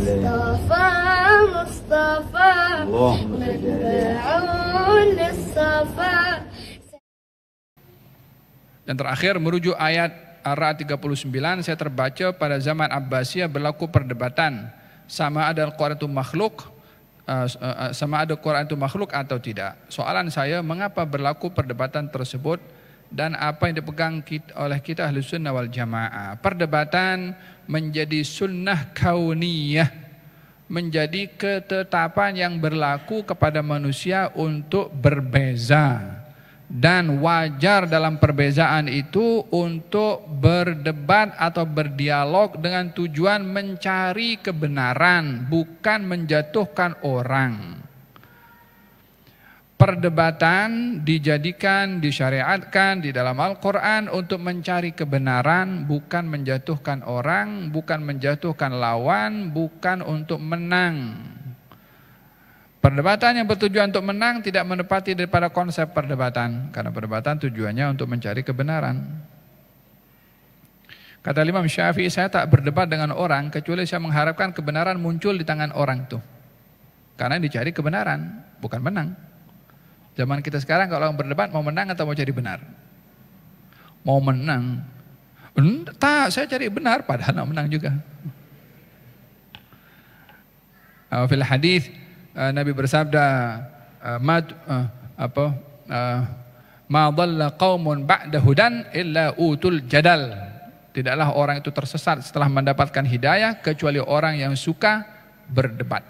مصطفى مصطفى مدعون للصفا Dan terakhir merujuk ayat ar 39 saya terbaca pada zaman Abbasiyah berlaku perdebatan sama ada Al-Quran itu makhluk eh, eh, sama ada Quran itu makhluk atau tidak. Soalan saya mengapa berlaku perdebatan tersebut dan apa yang dipegang kita, oleh kita ahli sunnah wal jamaah. Perdebatan menjadi sunnah kauniyah. Menjadi ketetapan yang berlaku kepada manusia untuk berbeza. Dan wajar dalam perbezaan itu untuk berdebat atau berdialog dengan tujuan mencari kebenaran, bukan menjatuhkan orang perdebatan dijadikan, disyariatkan di dalam Al-Quran untuk mencari kebenaran, bukan menjatuhkan orang, bukan menjatuhkan lawan, bukan untuk menang. Perdebatan yang bertujuan untuk menang tidak menepati daripada konsep perdebatan, karena perdebatan tujuannya untuk mencari kebenaran. Kata Imam Syafi'i, saya tak berdebat dengan orang kecuali saya mengharapkan kebenaran muncul di tangan orang itu. Karena dicari kebenaran, bukan menang. Zaman kita sekarang kalau orang berdebat mau menang atau mau cari benar? Mau menang. Hmm, tak, saya cari benar padahal mau menang juga. Ah, fil hadis ah, Nabi bersabda ah, mad apa ma dhalla qaumun ba'da hudan illa utul jadal. Tidaklah orang itu tersesat setelah mendapatkan hidayah kecuali orang yang suka berdebat.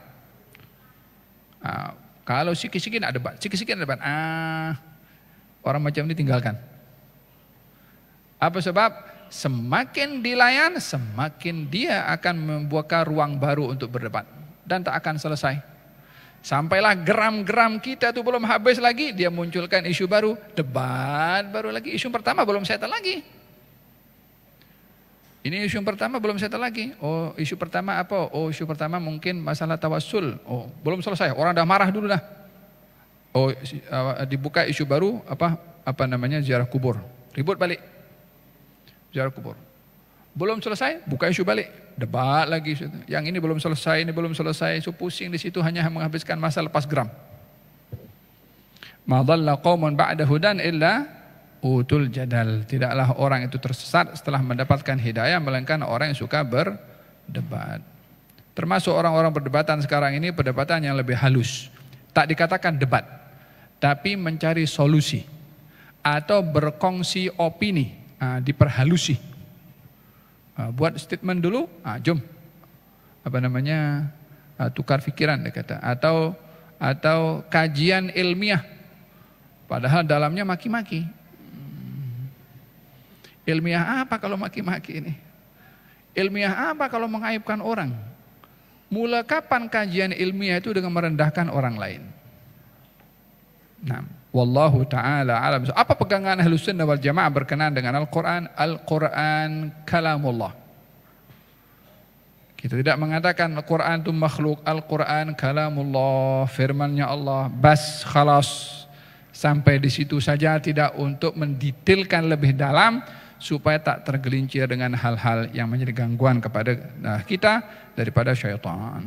Kalau sikit-sikit ada debat, sikit-sikit ada debat. Ah, orang macam ini tinggalkan. Apa sebab? Semakin dilayan, semakin dia akan membuka ruang baru untuk berdebat. Dan tak akan selesai. Sampailah geram-geram kita itu belum habis lagi, dia munculkan isu baru. Debat baru lagi, isu pertama belum settle lagi. Ini isu yang pertama belum settle lagi. Oh, isu pertama apa? Oh, isu pertama mungkin masalah tawassul. Oh, belum selesai. Orang dah marah dulu dah. Oh, uh, dibuka isu baru apa apa namanya ziarah kubur. Ribut balik. Ziarah kubur. Belum selesai, buka isu balik. Debat lagi. Yang ini belum selesai, ini belum selesai. So pusing di situ hanya menghabiskan masa lepas geram. Ma dhalla qaumun ba'da hudan illa utul jadal. Tidaklah orang itu tersesat setelah mendapatkan hidayah melainkan orang yang suka berdebat. Termasuk orang-orang perdebatan sekarang ini perdebatan yang lebih halus. Tak dikatakan debat, tapi mencari solusi atau berkongsi opini, ah, diperhalusi. Ah, buat statement dulu, ah, jom apa namanya ah, tukar pikiran dia kata atau atau kajian ilmiah padahal dalamnya maki-maki Ilmiah apa kalau maki-maki ini? Ilmiah apa kalau mengaibkan orang? Mula kapan kajian ilmiah itu dengan merendahkan orang lain? Nah, wallahu taala alam. Apa pegangan Ahlus Sunnah wal Jamaah berkenaan dengan Al-Qur'an? Al-Qur'an kalamullah. Kita tidak mengatakan Al-Quran itu makhluk. Al-Quran kalamullah, firmannya Allah. Bas khalas. Sampai di situ saja tidak untuk mendetailkan lebih dalam supaya tak tergelincir dengan hal-hal yang menjadi gangguan kepada nah, kita daripada syaitan.